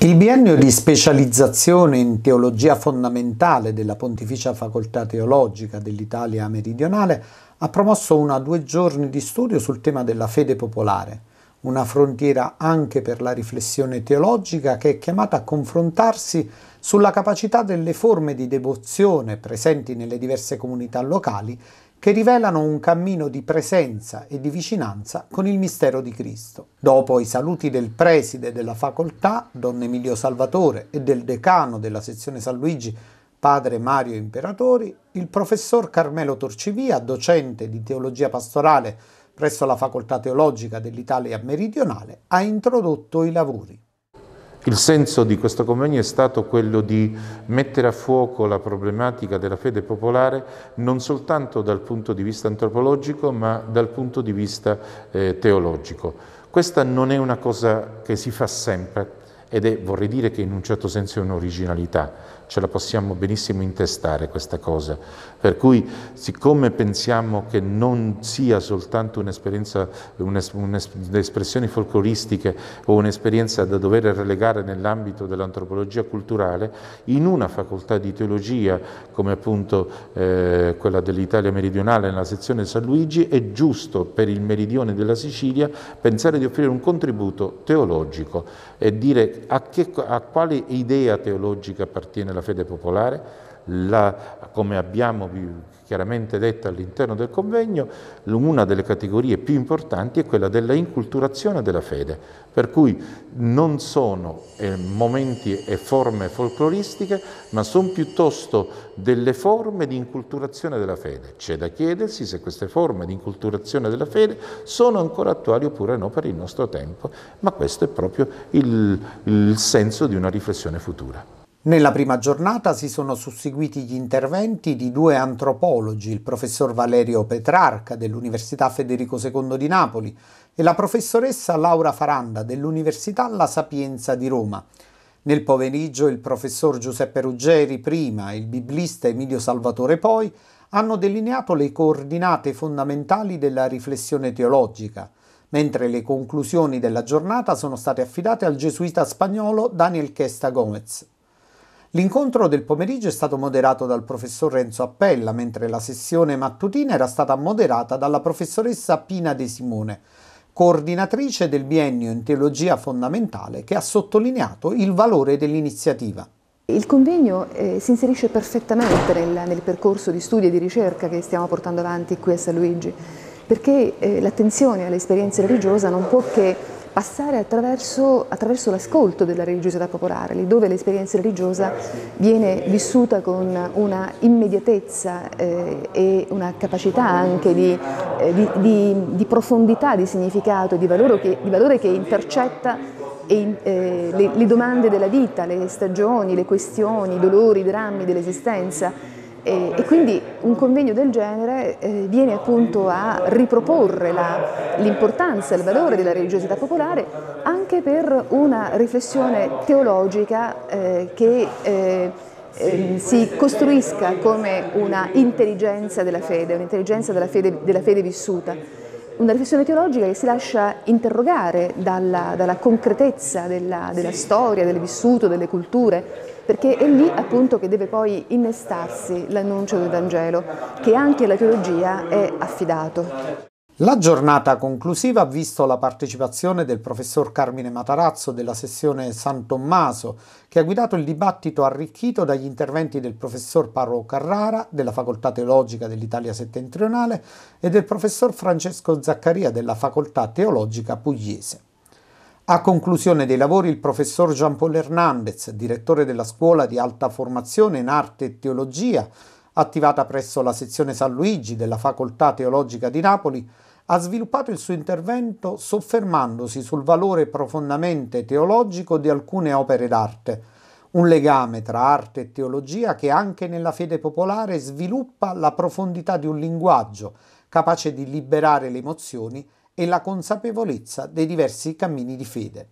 Il biennio di specializzazione in teologia fondamentale della Pontificia Facoltà Teologica dell'Italia Meridionale ha promosso una due giorni di studio sul tema della fede popolare, una frontiera anche per la riflessione teologica che è chiamata a confrontarsi sulla capacità delle forme di devozione presenti nelle diverse comunità locali che rivelano un cammino di presenza e di vicinanza con il mistero di Cristo. Dopo i saluti del preside della facoltà, don Emilio Salvatore, e del decano della sezione San Luigi, padre Mario Imperatori, il professor Carmelo Torcivia, docente di teologia pastorale presso la facoltà teologica dell'Italia meridionale, ha introdotto i lavori. Il senso di questo convegno è stato quello di mettere a fuoco la problematica della fede popolare non soltanto dal punto di vista antropologico ma dal punto di vista eh, teologico. Questa non è una cosa che si fa sempre, ed è, vorrei dire che in un certo senso è un'originalità, ce la possiamo benissimo intestare questa cosa, per cui siccome pensiamo che non sia soltanto un'esperienza, un'es- un'es- espressioni folcloristiche o un'esperienza da dover relegare nell'ambito dell'antropologia culturale, in una facoltà di teologia come appunto eh, quella dell'Italia meridionale nella sezione San Luigi, è giusto per il meridione della Sicilia pensare di offrire un contributo teologico e dire a, che, a quale idea teologica appartiene la fede popolare, la, come abbiamo chiaramente detta all'interno del convegno, una delle categorie più importanti è quella della inculturazione della fede, per cui non sono eh, momenti e forme folcloristiche, ma sono piuttosto delle forme di inculturazione della fede. C'è da chiedersi se queste forme di inculturazione della fede sono ancora attuali oppure no per il nostro tempo, ma questo è proprio il, il senso di una riflessione futura. Nella prima giornata si sono susseguiti gli interventi di due antropologi, il professor Valerio Petrarca dell'Università Federico II di Napoli e la professoressa Laura Faranda dell'Università La Sapienza di Roma. Nel pomeriggio il professor Giuseppe Ruggeri prima e il biblista Emilio Salvatore poi hanno delineato le coordinate fondamentali della riflessione teologica, mentre le conclusioni della giornata sono state affidate al gesuita spagnolo Daniel Chesta Gomez. L'incontro del pomeriggio è stato moderato dal professor Renzo Appella, mentre la sessione mattutina era stata moderata dalla professoressa Pina De Simone, coordinatrice del biennio in teologia fondamentale, che ha sottolineato il valore dell'iniziativa. Il convegno eh, si inserisce perfettamente nel, nel, percorso di studio e di ricerca che stiamo portando avanti qui a San Luigi, perché eh, l'attenzione all'esperienza religiosa non può che passare attraverso, attraverso l'ascolto della religiosità popolare, lì dove l'esperienza religiosa viene vissuta con una immediatezza eh, e una capacità anche di, eh, di, di, di, profondità, di significato, di valore che, valore che intercetta e, eh, le, le domande della vita, le stagioni, le questioni, i dolori, i drammi dell'esistenza e, e quindi un convegno del genere eh, viene appunto a riproporre l'importanza, e il valore della religiosità popolare anche per una riflessione teologica eh, che eh, eh, si costruisca come una intelligenza della fede, un'intelligenza della fede, della fede vissuta una riflessione teologica che si lascia interrogare dalla, dalla concretezza della, della storia, del vissuto, delle culture, perché è lì appunto che deve poi innestarsi l'annuncio del Vangelo, che anche alla teologia è affidato. La giornata conclusiva ha visto la partecipazione del professor Carmine Matarazzo della sessione San Tommaso, che ha guidato il dibattito arricchito dagli interventi del professor Paolo Carrara della Facoltà Teologica dell'Italia Settentrionale e del professor Francesco Zaccaria della Facoltà Teologica Pugliese. A conclusione dei lavori il professor Gian Paul Hernandez, direttore della Scuola di Alta Formazione in Arte e Teologia, attivata presso la sezione San Luigi della Facoltà Teologica di Napoli, ha sviluppato il suo intervento soffermandosi sul valore profondamente teologico di alcune opere d'arte, un legame tra arte e teologia che anche nella fede popolare sviluppa la profondità di un linguaggio capace di liberare le emozioni e la consapevolezza dei diversi cammini di fede.